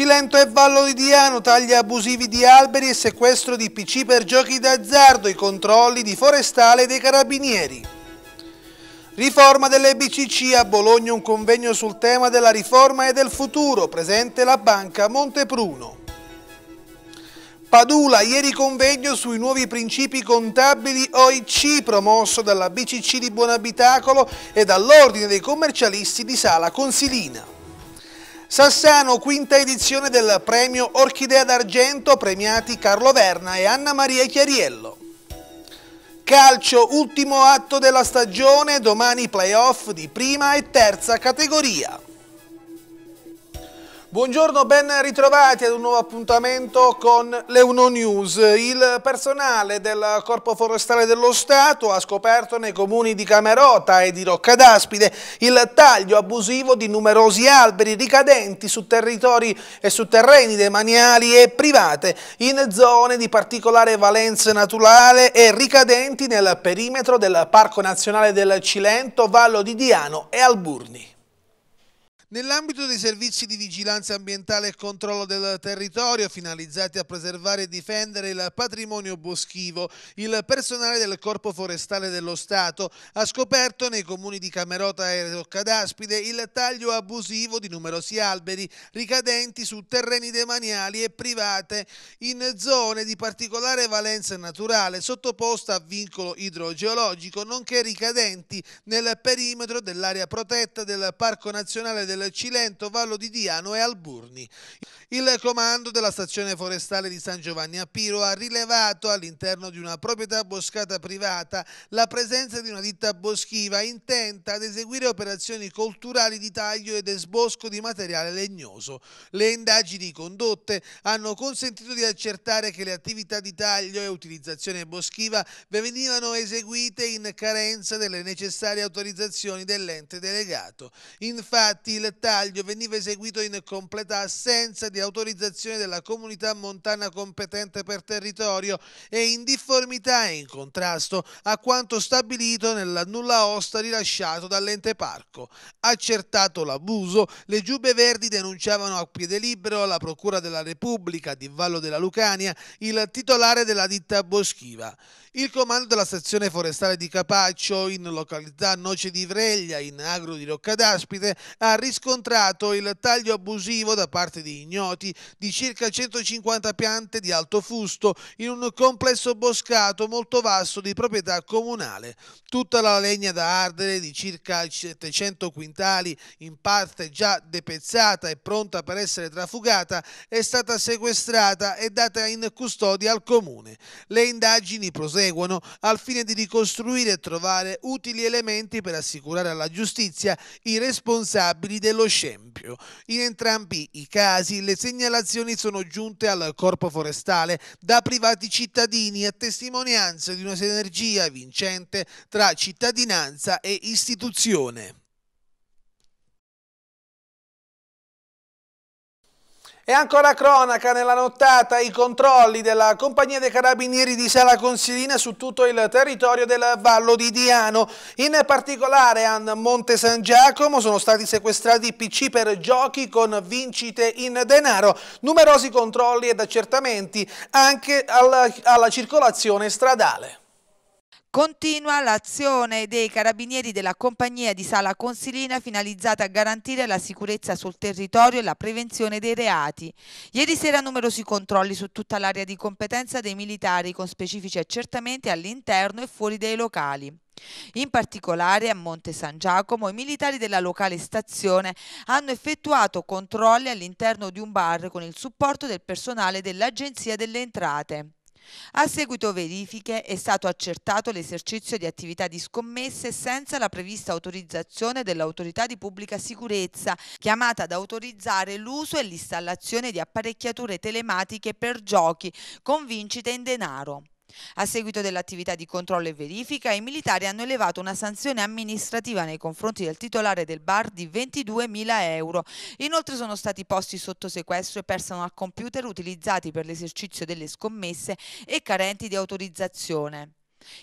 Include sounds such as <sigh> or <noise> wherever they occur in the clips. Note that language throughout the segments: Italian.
Cilento e Vallo di Diano, tagli abusivi di alberi e sequestro di PC per giochi d'azzardo, i controlli di Forestale e dei Carabinieri. Riforma delle BCC a Bologna un convegno sul tema della riforma e del futuro, presente la banca Montepruno. Padula, ieri convegno sui nuovi principi contabili OIC promosso dalla BCC di Buonabitacolo e dall'Ordine dei commercialisti di Sala Consilina. Sassano, quinta edizione del premio Orchidea d'Argento, premiati Carlo Verna e Anna Maria Chiariello. Calcio, ultimo atto della stagione, domani playoff di prima e terza categoria. Buongiorno, ben ritrovati ad un nuovo appuntamento con l'Euno News. Il personale del Corpo Forestale dello Stato ha scoperto nei comuni di Camerota e di Roccadaspide il taglio abusivo di numerosi alberi ricadenti su territori e su terreni demaniali e private in zone di particolare valenza naturale e ricadenti nel perimetro del Parco Nazionale del Cilento, Vallo di Diano e Alburni. Nell'ambito dei servizi di vigilanza ambientale e controllo del territorio finalizzati a preservare e difendere il patrimonio boschivo, il personale del Corpo Forestale dello Stato ha scoperto nei comuni di Camerota e Roccadaspide il taglio abusivo di numerosi alberi ricadenti su terreni demaniali e private in zone di particolare valenza naturale sottoposta a vincolo idrogeologico nonché ricadenti nel perimetro dell'area protetta del Parco Nazionale del del Cilento, Vallo di Diano e Alburni. Il comando della stazione forestale di San Giovanni a Piro ha rilevato all'interno di una proprietà boscata privata la presenza di una ditta boschiva intenta ad eseguire operazioni culturali di taglio ed esbosco di materiale legnoso. Le indagini condotte hanno consentito di accertare che le attività di taglio e utilizzazione boschiva venivano eseguite in carenza delle necessarie autorizzazioni dell'ente delegato. Infatti il dettaglio veniva eseguito in completa assenza di autorizzazione della comunità montana competente per territorio e in difformità e in contrasto a quanto stabilito nel nulla osta rilasciato dall'ente parco. Accertato l'abuso, le giube verdi denunciavano a piede libero alla Procura della Repubblica di Vallo della Lucania il titolare della ditta boschiva. Il comando della sezione forestale di Capaccio, in località Noce di Vreglia, in agro di Rocca ha riscontrato il taglio abusivo da parte di ignoti di circa 150 piante di alto fusto in un complesso boscato molto vasto di proprietà comunale. Tutta la legna da ardere di circa 700 quintali, in parte già depezzata e pronta per essere trafugata, è stata sequestrata e data in custodia al comune. Le indagini proseguono seguono al fine di ricostruire e trovare utili elementi per assicurare alla giustizia i responsabili dello scempio. In entrambi i casi le segnalazioni sono giunte al corpo forestale da privati cittadini a testimonianza di una sinergia vincente tra cittadinanza e istituzione. E ancora cronaca nella nottata i controlli della Compagnia dei Carabinieri di Sala Consilina su tutto il territorio del Vallo di Diano. In particolare a Monte San Giacomo sono stati sequestrati PC per giochi con vincite in denaro, numerosi controlli ed accertamenti anche alla, alla circolazione stradale. Continua l'azione dei carabinieri della compagnia di Sala Consilina finalizzata a garantire la sicurezza sul territorio e la prevenzione dei reati. Ieri sera numerosi controlli su tutta l'area di competenza dei militari con specifici accertamenti all'interno e fuori dei locali. In particolare a Monte San Giacomo i militari della locale stazione hanno effettuato controlli all'interno di un bar con il supporto del personale dell'Agenzia delle Entrate. A seguito verifiche è stato accertato l'esercizio di attività di scommesse senza la prevista autorizzazione dell'autorità di pubblica sicurezza, chiamata ad autorizzare l'uso e l'installazione di apparecchiature telematiche per giochi con vincite in denaro. A seguito dell'attività di controllo e verifica, i militari hanno elevato una sanzione amministrativa nei confronti del titolare del bar di 22.000 euro. Inoltre sono stati posti sotto sequestro e persano personal computer utilizzati per l'esercizio delle scommesse e carenti di autorizzazione.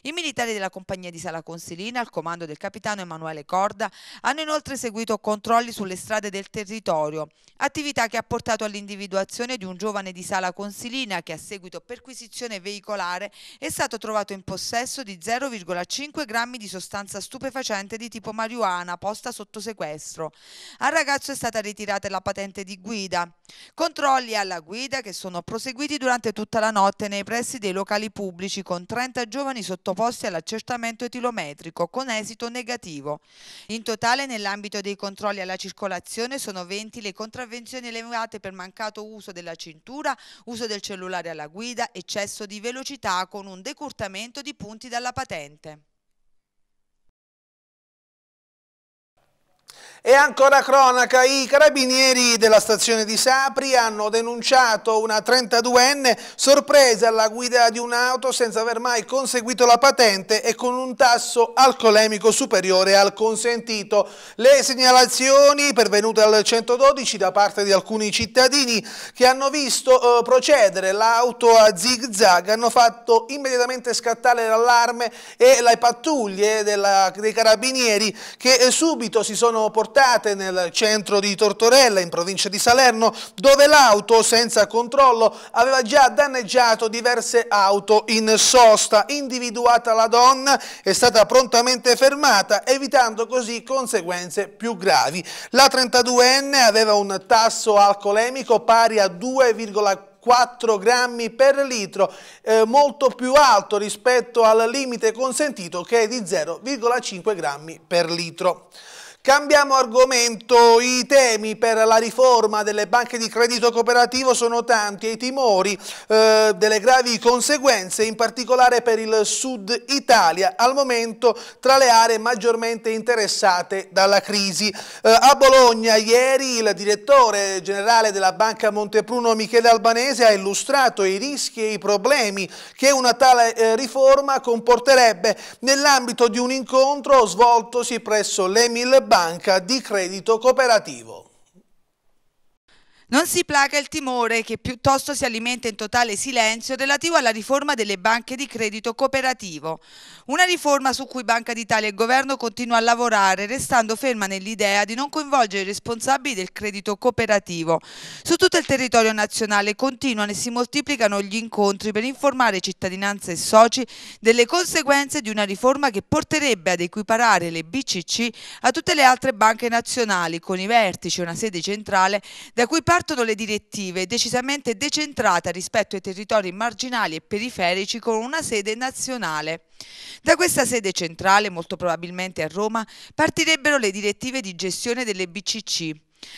I militari della compagnia di Sala Consilina, al comando del capitano Emanuele Corda, hanno inoltre eseguito controlli sulle strade del territorio, attività che ha portato all'individuazione di un giovane di Sala Consilina che a seguito perquisizione veicolare è stato trovato in possesso di 0,5 grammi di sostanza stupefacente di tipo marijuana posta sotto sequestro. Al ragazzo è stata ritirata la patente di guida. Controlli alla guida che sono proseguiti durante tutta la notte nei pressi dei locali pubblici con 30 giovani sottoposti all'accertamento etilometrico con esito negativo. In totale nell'ambito dei controlli alla circolazione sono 20 le contravvenzioni elevate per mancato uso della cintura, uso del cellulare alla guida, eccesso di velocità con un decurtamento di punti dalla patente. E ancora cronaca, i carabinieri della stazione di Sapri hanno denunciato una 32enne sorpresa alla guida di un'auto senza aver mai conseguito la patente e con un tasso alcolemico superiore al consentito. Le segnalazioni pervenute al 112 da parte di alcuni cittadini che hanno visto eh, procedere l'auto a zig zag hanno fatto immediatamente scattare l'allarme e le pattuglie della, dei carabinieri che eh, subito si sono portate riportate nel centro di Tortorella, in provincia di Salerno, dove l'auto senza controllo aveva già danneggiato diverse auto in sosta. Individuata la donna è stata prontamente fermata, evitando così conseguenze più gravi. La 32enne aveva un tasso alcolemico pari a 2,4 4 grammi per litro, eh, molto più alto rispetto al limite consentito che è di 0,5 grammi per litro. Cambiamo argomento, i temi per la riforma delle banche di credito cooperativo sono tanti e i timori eh, delle gravi conseguenze, in particolare per il sud Italia, al momento tra le aree maggiormente interessate dalla crisi. Eh, a Bologna ieri il direttore generale della Banca Montepruno Michele Albanese ha illustrato i rischi e i problemi che una tale eh, riforma comporterebbe nell'ambito di un incontro svoltosi presso l'Emil Banca banca di credito cooperativo. Non si placa il timore che piuttosto si alimenta in totale silenzio relativo alla riforma delle banche di credito cooperativo, una riforma su cui Banca d'Italia e Governo continuano a lavorare restando ferma nell'idea di non coinvolgere i responsabili del credito cooperativo. Su tutto il territorio nazionale continuano e si moltiplicano gli incontri per informare cittadinanza e soci delle conseguenze di una riforma che porterebbe ad equiparare le BCC a tutte le altre banche nazionali con i vertici e una sede centrale da cui parte Partono le direttive decisamente decentrate rispetto ai territori marginali e periferici con una sede nazionale. Da questa sede centrale, molto probabilmente a Roma, partirebbero le direttive di gestione delle BCC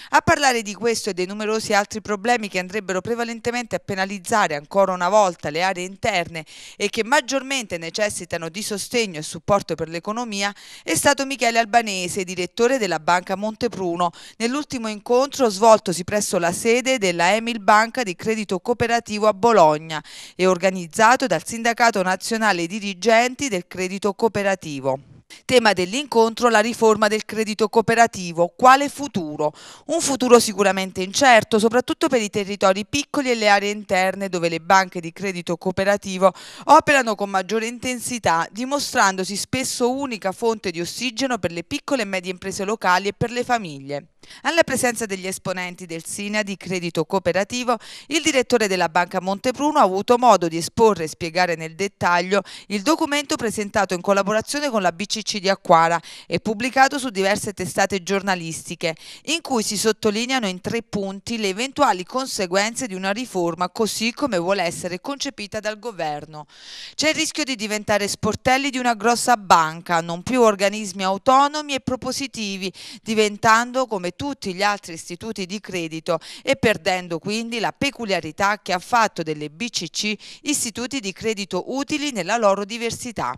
a parlare di questo e dei numerosi altri problemi che andrebbero prevalentemente a penalizzare ancora una volta le aree interne e che maggiormente necessitano di sostegno e supporto per l'economia è stato Michele Albanese, direttore della Banca Montepruno, nell'ultimo incontro svoltosi presso la sede della Emil Banca di Credito Cooperativo a Bologna e organizzato dal Sindacato Nazionale Dirigenti del Credito Cooperativo. Tema dell'incontro la riforma del credito cooperativo. Quale futuro? Un futuro sicuramente incerto, soprattutto per i territori piccoli e le aree interne dove le banche di credito cooperativo operano con maggiore intensità, dimostrandosi spesso unica fonte di ossigeno per le piccole e medie imprese locali e per le famiglie. Alla presenza degli esponenti del SINA di Credito Cooperativo, il direttore della Banca Montepruno ha avuto modo di esporre e spiegare nel dettaglio il documento presentato in collaborazione con la BCC di Acquara e pubblicato su diverse testate giornalistiche, in cui si sottolineano in tre punti le eventuali conseguenze di una riforma così come vuole essere concepita dal governo. C'è il rischio di diventare sportelli di una grossa banca, non più organismi autonomi e propositivi, diventando come tutti gli altri istituti di credito e perdendo quindi la peculiarità che ha fatto delle BCC istituti di credito utili nella loro diversità.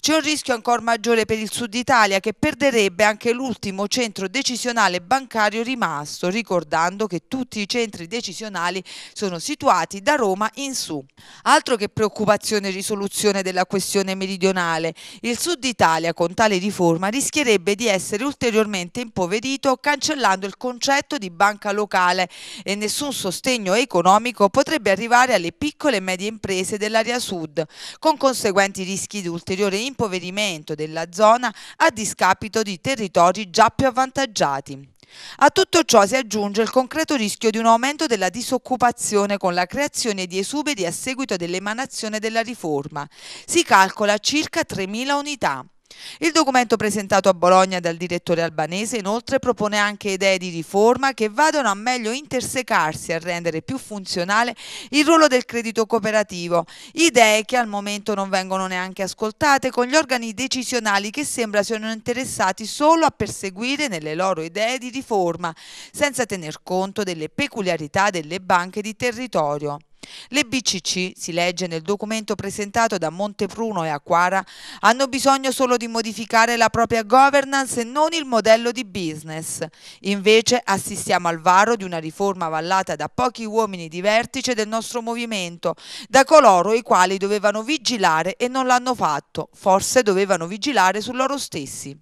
C'è un rischio ancora maggiore per il Sud Italia che perderebbe anche l'ultimo centro decisionale bancario rimasto, ricordando che tutti i centri decisionali sono situati da Roma in su. Altro che preoccupazione e risoluzione della questione meridionale, il Sud Italia con tale riforma rischierebbe di essere ulteriormente impoverito cancellando il concetto di banca locale e nessun sostegno economico potrebbe arrivare alle piccole e medie imprese dell'area sud, con conseguenti rischi di ulteriore ulteriore impoverimento della zona a discapito di territori già più avvantaggiati. A tutto ciò si aggiunge il concreto rischio di un aumento della disoccupazione con la creazione di esuberi a seguito dell'emanazione della riforma. Si calcola circa 3.000 unità. Il documento presentato a Bologna dal direttore albanese inoltre propone anche idee di riforma che vadano a meglio intersecarsi e a rendere più funzionale il ruolo del credito cooperativo, idee che al momento non vengono neanche ascoltate con gli organi decisionali che sembra siano interessati solo a perseguire nelle loro idee di riforma, senza tener conto delle peculiarità delle banche di territorio. Le BCC, si legge nel documento presentato da Montepruno e Aquara, hanno bisogno solo di modificare la propria governance e non il modello di business. Invece assistiamo al varo di una riforma avallata da pochi uomini di vertice del nostro movimento, da coloro i quali dovevano vigilare e non l'hanno fatto, forse dovevano vigilare su loro stessi.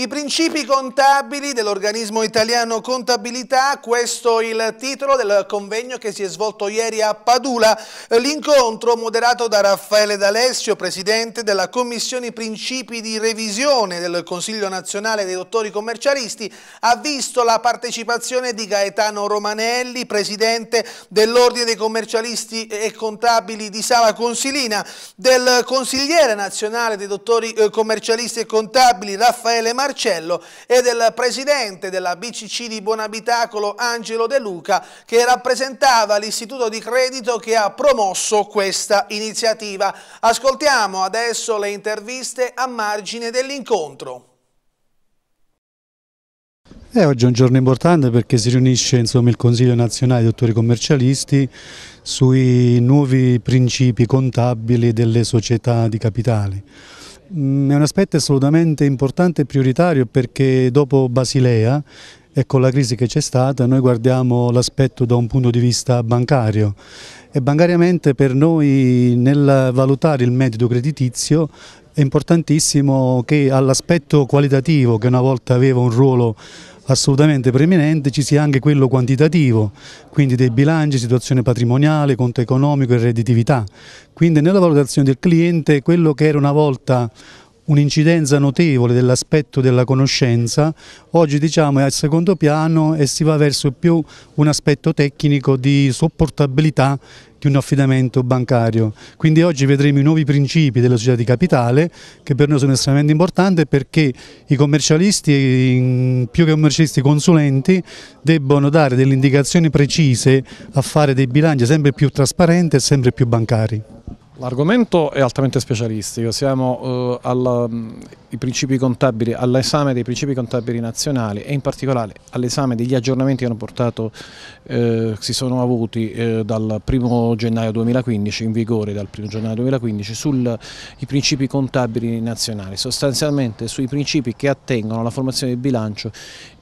I principi contabili dell'organismo italiano Contabilità, questo è il titolo del convegno che si è svolto ieri a Padula, l'incontro moderato da Raffaele D'Alessio, presidente della Commissione Principi di Revisione del Consiglio Nazionale dei Dottori Commercialisti, ha visto la partecipazione di Gaetano Romanelli, presidente dell'Ordine dei Commercialisti e Contabili di Sala Consilina, del consigliere nazionale dei Dottori eh, Commercialisti e Contabili Raffaele Martini, Marcello e del presidente della BCC di Buonabitacolo Angelo De Luca che rappresentava l'istituto di credito che ha promosso questa iniziativa. Ascoltiamo adesso le interviste a margine dell'incontro. Eh, oggi è un giorno importante perché si riunisce insomma, il Consiglio nazionale dei dottori commercialisti sui nuovi principi contabili delle società di capitali. È un aspetto assolutamente importante e prioritario perché dopo Basilea e con la crisi che c'è stata noi guardiamo l'aspetto da un punto di vista bancario e bancariamente per noi nel valutare il metodo creditizio è importantissimo che all'aspetto qualitativo che una volta aveva un ruolo assolutamente preeminente, ci sia anche quello quantitativo, quindi dei bilanci, situazione patrimoniale, conto economico e redditività. Quindi nella valutazione del cliente quello che era una volta un'incidenza notevole dell'aspetto della conoscenza, oggi diciamo è al secondo piano e si va verso più un aspetto tecnico di sopportabilità di un affidamento bancario. Quindi oggi vedremo i nuovi principi della società di capitale che per noi sono estremamente importanti perché i commercialisti, più che commercialisti consulenti, debbono dare delle indicazioni precise a fare dei bilanci sempre più trasparenti e sempre più bancari. L'argomento è altamente specialistico, siamo eh, mm, all'esame dei principi contabili nazionali e in particolare all'esame degli aggiornamenti che portato, eh, si sono avuti eh, dal 1 gennaio 2015, in vigore dal 1 gennaio 2015, sui principi contabili nazionali, sostanzialmente sui principi che attengono alla formazione del bilancio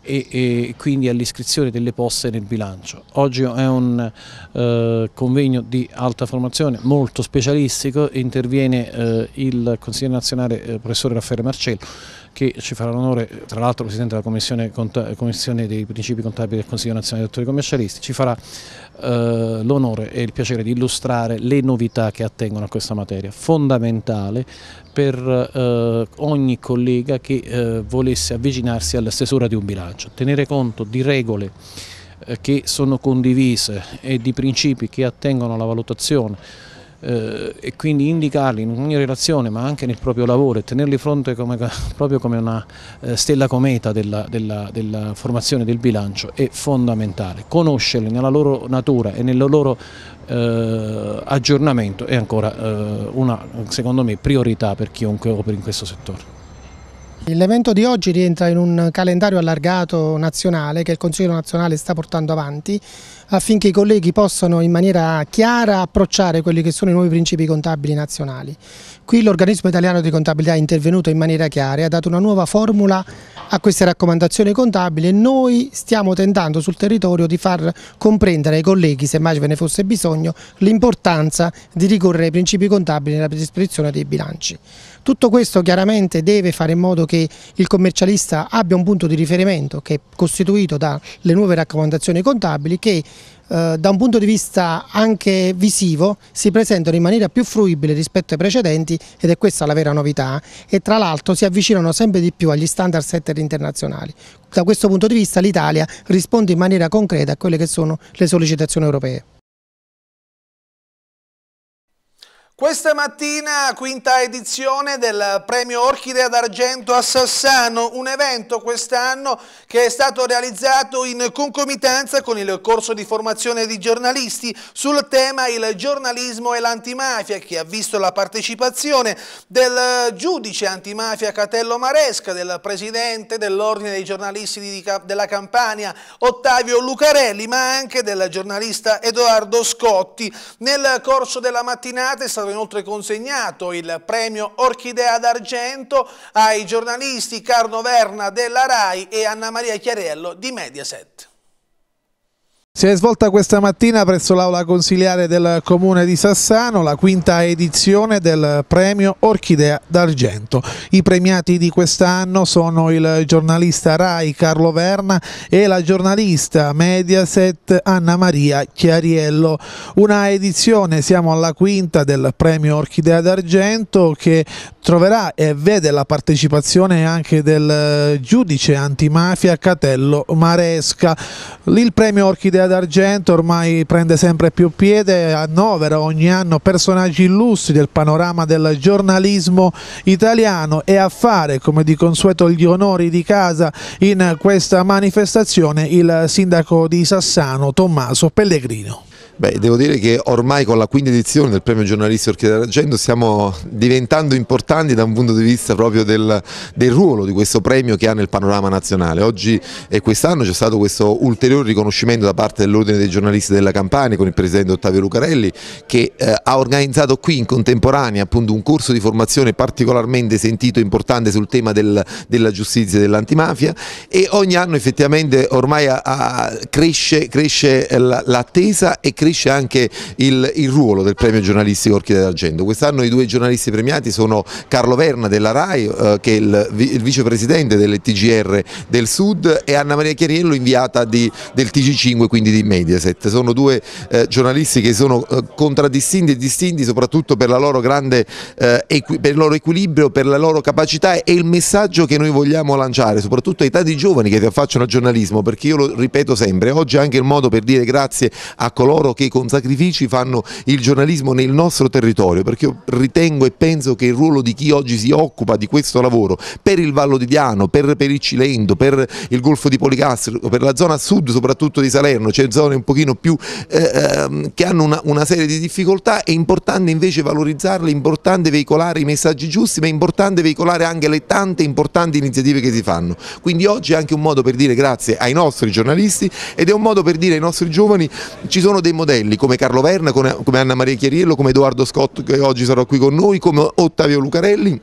e, e quindi all'iscrizione delle poste nel bilancio. Oggi è un eh, convegno di alta formazione molto specialistico, interviene eh, il consigliere nazionale eh, professore Raffaele Marcello che ci farà l'onore, tra l'altro Presidente della Commissione, Commissione, dei Principi Contabili del Consiglio Nazionale dei Dottori Commercialisti, ci farà eh, l'onore e il piacere di illustrare le novità che attengono a questa materia, fondamentale per eh, ogni collega che eh, volesse avvicinarsi alla stesura di un bilancio, tenere conto di regole eh, che sono condivise e di principi che attengono alla valutazione eh, e quindi indicarli in ogni relazione ma anche nel proprio lavoro e tenerli fronte come, <laughs> proprio come una eh, stella cometa della, della, della, formazione del bilancio è fondamentale. Conoscerli nella loro natura e nel loro eh, aggiornamento è ancora eh, una, secondo me, priorità per chiunque operi in questo settore. L'evento di oggi rientra in un calendario allargato nazionale che il Consiglio nazionale sta portando avanti affinché i colleghi possano in maniera chiara approcciare quelli che sono i nuovi principi contabili nazionali. Qui l'organismo italiano di contabilità è intervenuto in maniera chiara e ha dato una nuova formula a queste raccomandazioni contabili e noi stiamo tentando sul territorio di far comprendere ai colleghi, se mai ve ne fosse bisogno, l'importanza di ricorrere ai principi contabili nella predisposizione dei bilanci. Tutto questo chiaramente deve fare in modo che il commercialista abbia un punto di riferimento che è costituito dalle nuove raccomandazioni contabili che eh, da un punto di vista anche visivo si presentano in maniera più fruibile rispetto ai precedenti ed è questa la vera novità e tra l'altro si avvicinano sempre di più agli standard setter internazionali. Da questo punto di vista l'Italia risponde in maniera concreta a quelle che sono le sollecitazioni europee. Questa mattina quinta edizione del premio Orchidea d'Argento a Sassano, un evento quest'anno che è stato realizzato in concomitanza con il corso di formazione di giornalisti sul tema il giornalismo e l'antimafia che ha visto la partecipazione del giudice antimafia Catello Maresca, del presidente dell'ordine dei giornalisti della Campania Ottavio Lucarelli ma anche del giornalista Edoardo Scotti. Nel corso della mattinata è stato stato inoltre consegnato il premio Orchidea d'Argento ai giornalisti Carlo Verna della RAI e Anna Maria Chiarello di Mediaset. Si è svolta questa mattina presso l'aula consiliare del comune di Sassano la quinta edizione del premio Orchidea d'Argento. I premiati di quest'anno sono il giornalista Rai Carlo Verna e la giornalista Mediaset Anna Maria Chiariello. Una edizione, siamo alla quinta del premio Orchidea d'Argento che troverà e vede la partecipazione anche del giudice antimafia Catello Maresca. Il premio Orchidea d'argento ormai prende sempre più piede, annovera ogni anno personaggi illustri del panorama del giornalismo italiano e a fare, come di consueto, gli onori di casa in questa manifestazione il sindaco di Sassano Tommaso Pellegrino. Beh, devo dire che ormai con la quinta edizione del premio giornalista Orchidea d'Argento stiamo diventando importanti da un punto di vista proprio del, del ruolo di questo premio che ha nel panorama nazionale. Oggi e quest'anno c'è stato questo ulteriore riconoscimento da parte dell'Ordine dei giornalisti della Campania con il presidente Ottavio Lucarelli che eh, ha organizzato qui in contemporanea appunto un corso di formazione particolarmente sentito e importante sul tema del, della giustizia e dell'antimafia e ogni anno effettivamente ormai a, a, cresce, cresce l'attesa e cresce indebolisce anche il, il ruolo del premio giornalistico Orchidea d'Argento. Quest'anno i due giornalisti premiati sono Carlo Verna della RAI, eh, che è il, il vicepresidente del TGR del Sud, e Anna Maria Chiariello, inviata di, del TG5, quindi di Mediaset. Sono due eh, giornalisti che sono eh, contraddistinti e distinti soprattutto per, grande, eh, per il loro equilibrio, per la loro capacità e il messaggio che noi vogliamo lanciare, soprattutto ai tanti giovani che ti affacciano al giornalismo, perché io lo ripeto sempre, oggi è anche il modo per dire grazie a coloro che con sacrifici fanno il giornalismo nel nostro territorio, perché io ritengo e penso che il ruolo di chi oggi si occupa di questo lavoro per il Vallo di Diano, per, per il Cilento, per il Golfo di Policastro, per la zona sud soprattutto di Salerno, cioè zone un pochino più eh, ehm, che hanno una, una serie di difficoltà, è importante invece valorizzarle, è importante veicolare i messaggi giusti, ma è importante veicolare anche le tante importanti iniziative che si fanno. Quindi oggi è anche un modo per dire grazie ai nostri giornalisti ed è un modo per dire ai nostri giovani ci sono dei modelli modelli come Carlo Verna, come Anna Maria Chierillo, come Edoardo Scott che oggi sarà qui con noi, come Ottavio Lucarelli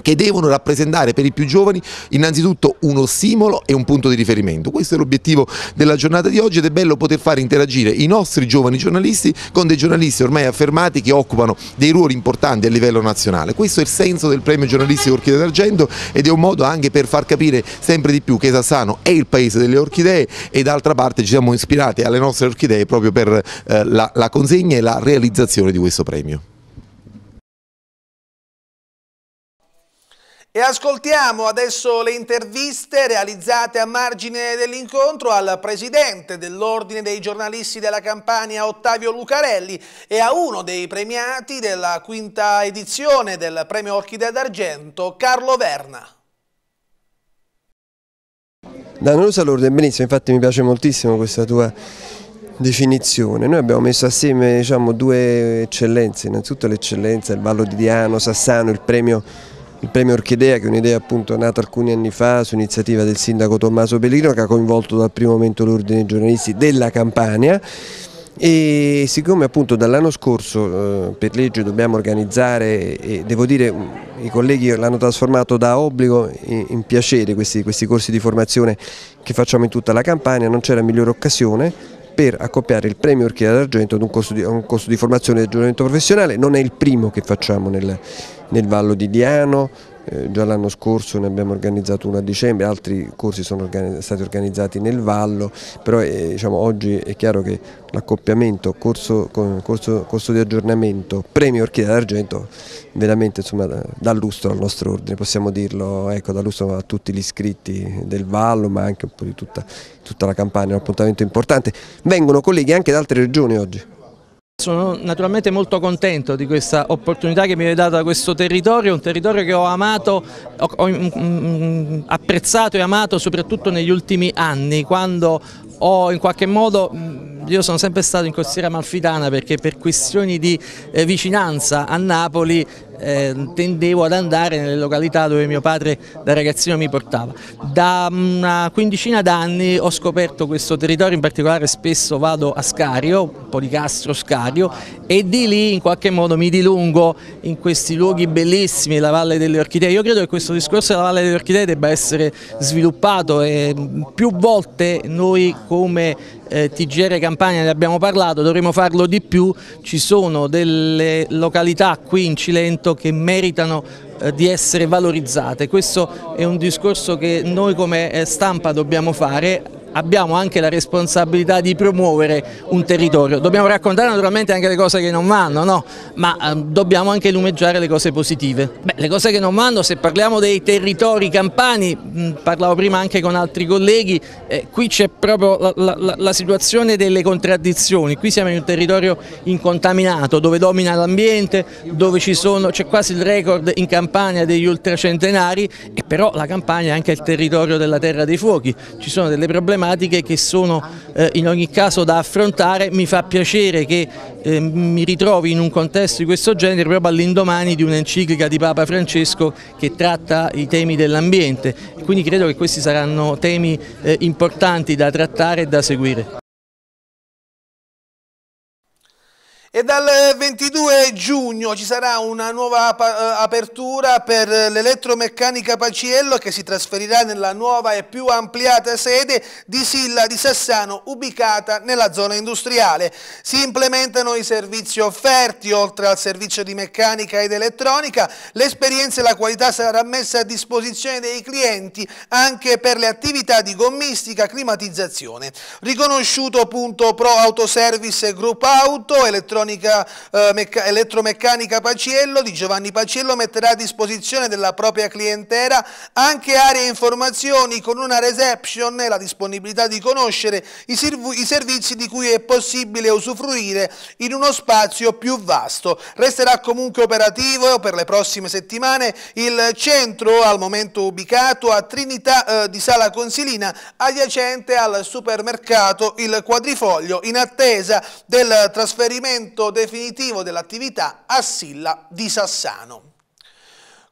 che devono rappresentare per i più giovani innanzitutto uno stimolo e un punto di riferimento. Questo è l'obiettivo della giornata di oggi ed è bello poter fare interagire i nostri giovani giornalisti con dei giornalisti ormai affermati che occupano dei ruoli importanti a livello nazionale. Questo è il senso del premio giornalistico Orchidea d'Argento ed è un modo anche per far capire sempre di più che Sassano è il paese delle orchidee e d'altra parte ci siamo ispirati alle nostre orchidee proprio per eh, la, la consegna e la realizzazione di questo premio. E ascoltiamo adesso le interviste realizzate a margine dell'incontro al presidente dell'Ordine dei giornalisti della Campania Ottavio Lucarelli e a uno dei premiati della quinta edizione del premio Orchidea d'Argento, Carlo Verna. Danosa Lourdes, benissimo, infatti mi piace moltissimo questa tua definizione. Noi abbiamo messo assieme diciamo, due eccellenze, innanzitutto l'eccellenza, il Vallo di Diano, Sassano, il premio il premio Orchidea che è un'idea appunto nata alcuni anni fa su iniziativa del sindaco Tommaso Bellino, che ha coinvolto dal primo momento l'ordine dei giornalisti della Campania e siccome appunto dall'anno scorso eh, per legge dobbiamo organizzare e devo dire i colleghi l'hanno trasformato da obbligo in, piacere questi, questi corsi di formazione che facciamo in tutta la Campania non c'era migliore occasione per accoppiare il premio Orchidea d'Argento ad un corso, di, un corso di formazione e aggiornamento professionale, non è il primo che facciamo nel, nel Vallo di Diano, eh, già l'anno scorso ne abbiamo organizzato uno a dicembre, altri corsi sono organi stati organizzati nel Vallo, però eh, diciamo, oggi è chiaro che l'accoppiamento corso, corso, corso, di aggiornamento premio Orchidea d'Argento veramente insomma, dà lustro al nostro ordine, possiamo dirlo, ecco, dà lustro a tutti gli iscritti del Vallo ma anche un po' di tutta, tutta la campagna, è un appuntamento importante. Vengono colleghi anche da altre regioni oggi. Sono naturalmente molto contento di questa opportunità che mi viene data da questo territorio, un territorio che ho amato, ho mm, mm, apprezzato e amato soprattutto negli ultimi anni, quando ho in qualche modo mm, io sono sempre stato in costiera malfitana perché per questioni di eh, vicinanza a Napoli eh, tendevo ad andare nelle località dove mio padre da ragazzino mi portava. Da mm, una quindicina d'anni ho scoperto questo territorio, in particolare spesso vado a Scario, Policastro Scario, e di lì in qualche modo mi dilungo in questi luoghi bellissimi, la Valle delle Orchidee. Io credo che questo discorso della Valle delle Orchidee debba essere sviluppato e mm, più volte noi come eh, TGR Campania ne abbiamo parlato, dovremmo farlo di più, ci sono delle località qui in Cilento che meritano eh, di essere valorizzate, questo è un discorso che noi come eh, stampa dobbiamo fare abbiamo anche la responsabilità di promuovere un territorio. Dobbiamo raccontare naturalmente anche le cose che non vanno, no? ma eh, dobbiamo anche lumeggiare le cose positive. Beh, le cose che non vanno, se parliamo dei territori campani, mh, parlavo prima anche con altri colleghi, eh, qui c'è proprio la, la, la, situazione delle contraddizioni, qui siamo in un territorio incontaminato dove domina l'ambiente, dove c'è quasi il record in Campania degli ultracentenari, e però la Campania è anche il territorio della terra dei fuochi, ci sono delle problematiche tematiche che sono eh, in ogni caso da affrontare, mi fa piacere che eh, mi ritrovi in un contesto di questo genere proprio all'indomani di un'enciclica di Papa Francesco che tratta i temi dell'ambiente, quindi credo che questi saranno temi eh, importanti da trattare e da seguire. E dal 22 eh, giugno ci sarà una nuova eh, apertura per l'elettromeccanica Paciello che si trasferirà nella nuova e più ampliata sede di Silla di Sassano ubicata nella zona industriale. Si implementano i servizi offerti oltre al servizio di meccanica ed elettronica, l'esperienza e la qualità sarà messa a disposizione dei clienti anche per le attività di gommistica, climatizzazione. Riconosciuto punto pro autoservice Group Auto, elettronica elettronica, eh, elettromeccanica Paciello di Giovanni Paciello metterà a disposizione della propria clientela anche aree e informazioni con una reception e la disponibilità di conoscere i, i servizi di cui è possibile usufruire in uno spazio più vasto. Resterà comunque operativo per le prossime settimane il centro al momento ubicato a Trinità eh, di Sala Consilina adiacente al supermercato il quadrifoglio in attesa del trasferimento cessamento definitivo dell'attività a Silla di Sassano.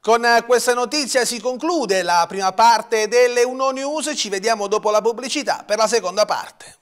Con eh, questa notizia si conclude la prima parte delle Uno News, ci vediamo dopo la pubblicità per la seconda parte.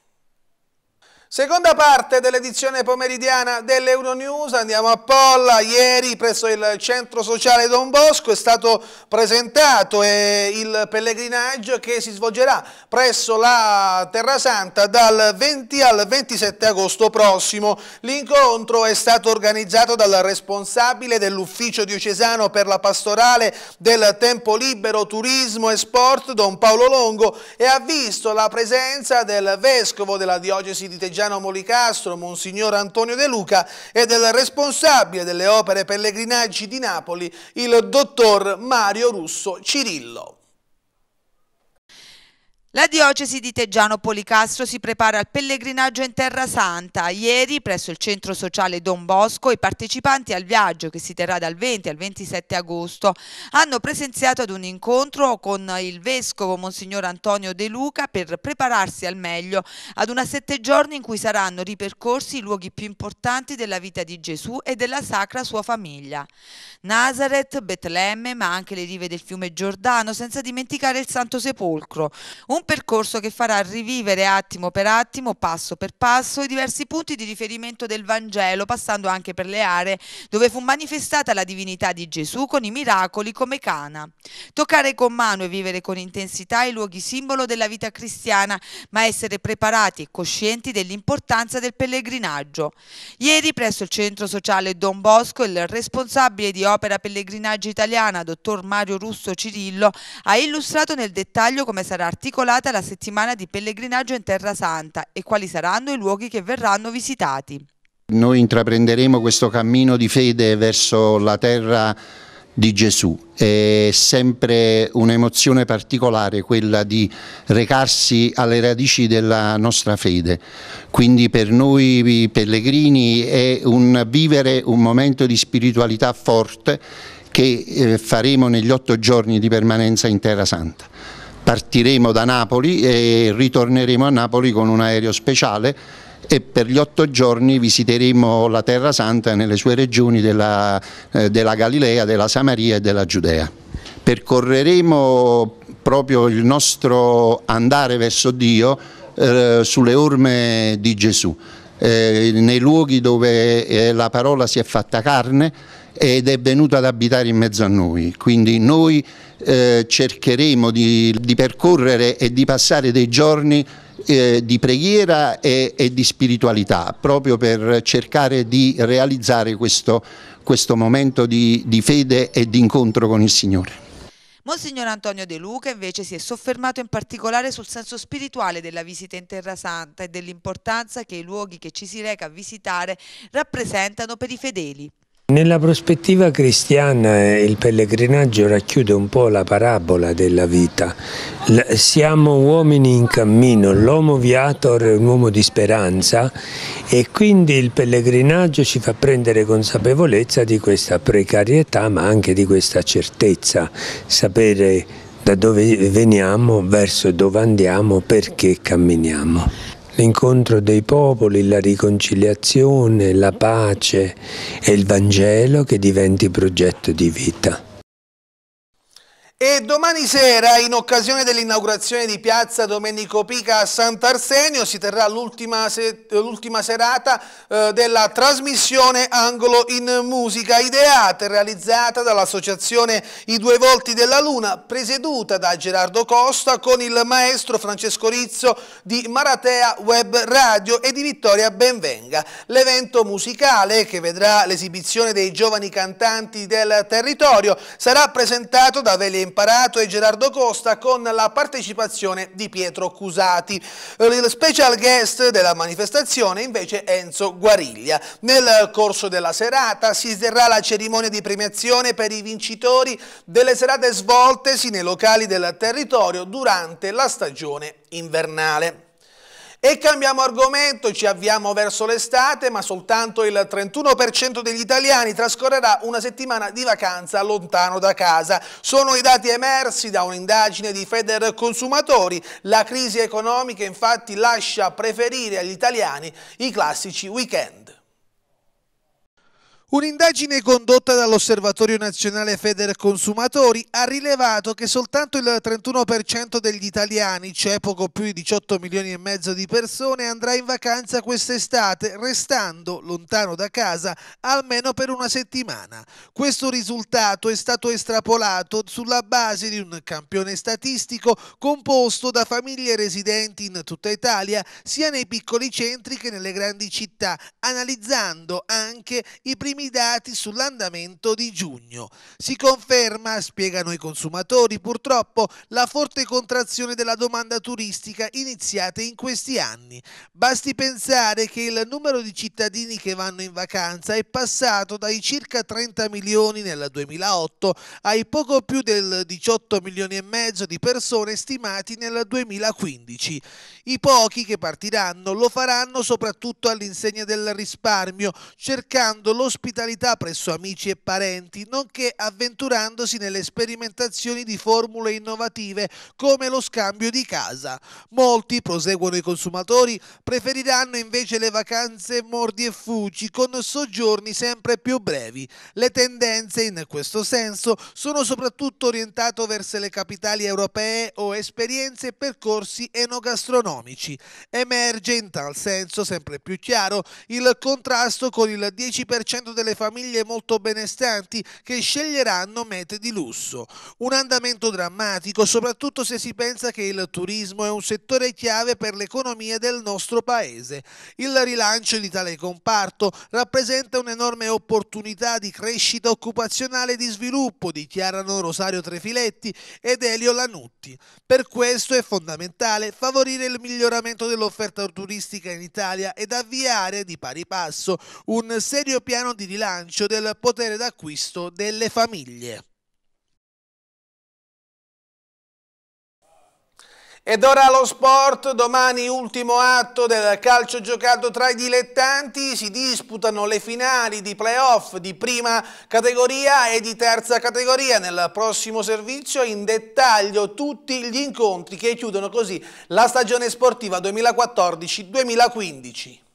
Seconda parte dell'edizione pomeridiana dell'Euronews, andiamo a Polla, ieri presso il centro sociale Don Bosco è stato presentato eh, il pellegrinaggio che si svolgerà presso la Terra Santa dal 20 al 27 agosto prossimo. L'incontro è stato organizzato dal responsabile dell'ufficio diocesano per la pastorale del tempo libero, turismo e sport Don Paolo Longo e ha visto la presenza del vescovo della diocesi di Teggiano Luciano Molicastro, Monsignor Antonio De Luca e del responsabile delle opere pellegrinaggi di Napoli, il dottor Mario Russo Cirillo. La diocesi di Teggiano Policastro si prepara al pellegrinaggio in Terra Santa. Ieri, presso il centro sociale Don Bosco, i partecipanti al viaggio, che si terrà dal 20 al 27 agosto, hanno presenziato ad un incontro con il vescovo Monsignor Antonio De Luca per prepararsi al meglio ad una sette giorni in cui saranno ripercorsi i luoghi più importanti della vita di Gesù e della sacra sua famiglia. Nazareth, Betlemme, ma anche le rive del fiume Giordano, senza dimenticare il Santo Sepolcro. Un percorso che farà rivivere attimo per attimo, passo per passo, i diversi punti di riferimento del Vangelo, passando anche per le aree dove fu manifestata la divinità di Gesù con i miracoli come Cana. Toccare con mano e vivere con intensità i luoghi simbolo della vita cristiana, ma essere preparati e coscienti dell'importanza del pellegrinaggio. Ieri presso il centro sociale Don Bosco il responsabile di Opera Pellegrinaggio Italiana, dottor Mario Russo Cirillo, ha illustrato nel dettaglio come sarà articolato durata la settimana di pellegrinaggio in Terra Santa e quali saranno i luoghi che verranno visitati. Noi intraprenderemo questo cammino di fede verso la terra di Gesù. È sempre un'emozione particolare quella di recarsi alle radici della nostra fede. Quindi per noi pellegrini è un vivere un momento di spiritualità forte che eh, faremo negli otto giorni di permanenza in Terra Santa partiremo da Napoli e ritorneremo a Napoli con un aereo speciale e per gli otto giorni visiteremo la Terra Santa nelle sue regioni della, eh, della Galilea, della Samaria e della Giudea. Percorreremo proprio il nostro andare verso Dio eh, sulle orme di Gesù, eh, nei luoghi dove eh, la parola si è fatta carne ed è venuto ad abitare in mezzo a noi, quindi noi eh, cercheremo di, di, percorrere e di passare dei giorni eh, di preghiera e, e, di spiritualità, proprio per cercare di realizzare questo, questo momento di, di fede e di incontro con il Signore. Monsignor Antonio De Luca invece si è soffermato in particolare sul senso spirituale della visita in Terra Santa e dell'importanza che i luoghi che ci si reca a visitare rappresentano per i fedeli. Nella prospettiva cristiana eh, il pellegrinaggio racchiude un po' la parabola della vita. siamo uomini in cammino, l'uomo viator è un uomo di speranza e quindi il pellegrinaggio ci fa prendere consapevolezza di questa precarietà ma anche di questa certezza, sapere da dove veniamo, verso dove andiamo, perché camminiamo l'incontro dei popoli, la riconciliazione, la pace e il Vangelo che diventi progetto di vita. E domani sera, in occasione dell'inaugurazione di Piazza Domenico Pica a Sant'Arsenio, si terrà l'ultima se serata eh, della trasmissione Angolo in Musica, ideata e realizzata dall'associazione I Due Volti della Luna, presieduta da Gerardo Costa con il maestro Francesco Rizzo di Maratea Web Radio e di Vittoria Benvenga. L'evento musicale, che vedrà l'esibizione dei giovani cantanti del territorio, sarà presentato da Veli Imparato e Gerardo Costa con la partecipazione di Pietro Cusati. Il special guest della manifestazione invece Enzo Guariglia. Nel corso della serata si terrà la cerimonia di premiazione per i vincitori delle serate svoltesi nei locali del territorio durante la stagione invernale. E cambiamo argomento, ci avviamo verso l'estate, ma soltanto il 31% degli italiani trascorrerà una settimana di vacanza lontano da casa. Sono i dati emersi da un'indagine di Feder Consumatori. La crisi economica infatti lascia preferire agli italiani i classici weekend. Un'indagine condotta dall'Osservatorio Nazionale Feder Consumatori ha rilevato che soltanto il 31% degli italiani, cioè poco più di 18 milioni e mezzo di persone, andrà in vacanza quest'estate, restando lontano da casa almeno per una settimana. Questo risultato è stato estrapolato sulla base di un campione statistico composto da famiglie residenti in tutta Italia, sia nei piccoli centri che nelle grandi città, analizzando anche i primi ultimi dati sull'andamento di giugno. Si conferma, spiegano i consumatori, purtroppo la forte contrazione della domanda turistica iniziata in questi anni. Basti pensare che il numero di cittadini che vanno in vacanza è passato dai circa 30 milioni nel 2008 ai poco più del 18 milioni e mezzo di persone stimati nel 2015. I pochi che partiranno lo faranno soprattutto all'insegna del risparmio, cercando lo ospitalità presso amici e parenti, nonché avventurandosi nelle sperimentazioni di formule innovative come lo scambio di casa. Molti, proseguono i consumatori, preferiranno invece le vacanze mordi e fuci con soggiorni sempre più brevi. Le tendenze in questo senso sono soprattutto orientate verso le capitali europee o esperienze e percorsi enogastronomici. Emerge in tal senso sempre più chiaro il contrasto con il 10% delle famiglie molto benestanti che sceglieranno mete di lusso. Un andamento drammatico, soprattutto se si pensa che il turismo è un settore chiave per l'economia del nostro paese. Il rilancio di tale comparto rappresenta un'enorme opportunità di crescita occupazionale e di sviluppo, dichiarano Rosario Trefiletti ed Elio Lanutti. Per questo è fondamentale favorire il miglioramento dell'offerta turistica in Italia ed avviare di pari passo un serio piano di di rilancio del potere d'acquisto delle famiglie. Ed ora lo sport, domani ultimo atto del calcio giocato tra i dilettanti, si disputano le finali di playoff di prima categoria e di terza categoria. Nel prossimo servizio in dettaglio tutti gli incontri che chiudono così la stagione sportiva 2014-2015.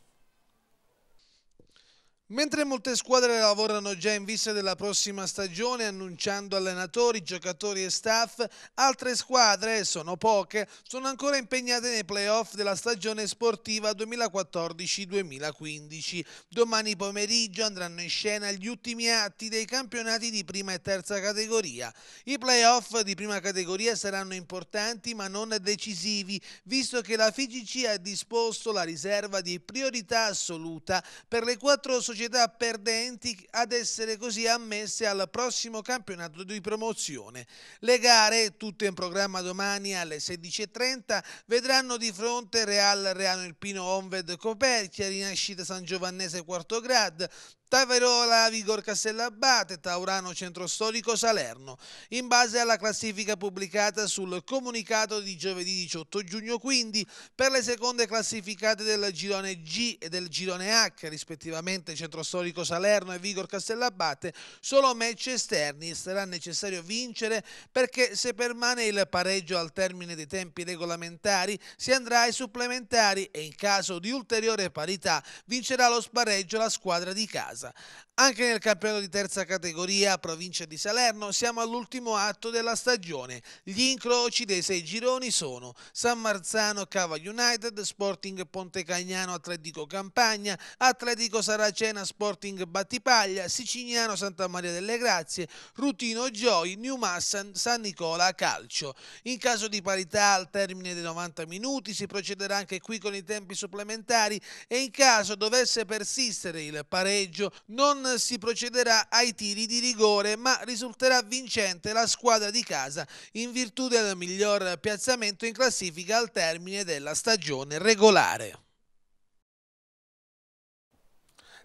Mentre molte squadre lavorano già in vista della prossima stagione annunciando allenatori, giocatori e staff, altre squadre, sono poche, sono ancora impegnate nei playoff della stagione sportiva 2014-2015. Domani pomeriggio andranno in scena gli ultimi atti dei campionati di prima e terza categoria. I playoff di prima categoria saranno importanti ma non decisivi, visto che la FIGC ha disposto la riserva di priorità assoluta per le quattro società società perdenti ad essere così ammesse al prossimo campionato di promozione. Le gare, tutte in programma domani alle 16.30, vedranno di fronte Real Reano Irpino Onved Coperchia, Rinascita San Giovannese Quarto Grad, Taverola Vigor Castellabate, Taurano Centro Storico Salerno, in base alla classifica pubblicata sul comunicato di giovedì 18 giugno quindi per le seconde classificate del girone G e del girone H rispettivamente Centro Storico Salerno e Vigor Castellabate solo match esterni sarà necessario vincere perché se permane il pareggio al termine dei tempi regolamentari si andrà ai supplementari e in caso di ulteriore parità vincerà lo spareggio la squadra di casa. Kwanza. Anche nel campionato di terza categoria, provincia di Salerno, siamo all'ultimo atto della stagione. Gli incroci dei sei gironi sono San Marzano Cava United, Sporting Pontecagnano, Atletico Campagna, Atletico Saracena Sporting Battipaglia, Sicignano, Santa Maria delle Grazie, Rutino Gioi, New Massan San Nicola Calcio. In caso di parità al termine dei 90 minuti si procederà anche qui con i tempi supplementari e in caso dovesse persistere il pareggio non non si procederà ai tiri di rigore, ma risulterà vincente la squadra di casa in virtù del miglior piazzamento in classifica al termine della stagione regolare.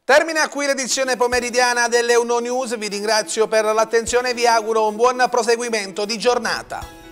Termina qui l'edizione pomeridiana dell'Euno News, vi ringrazio per l'attenzione e vi auguro un buon proseguimento di giornata.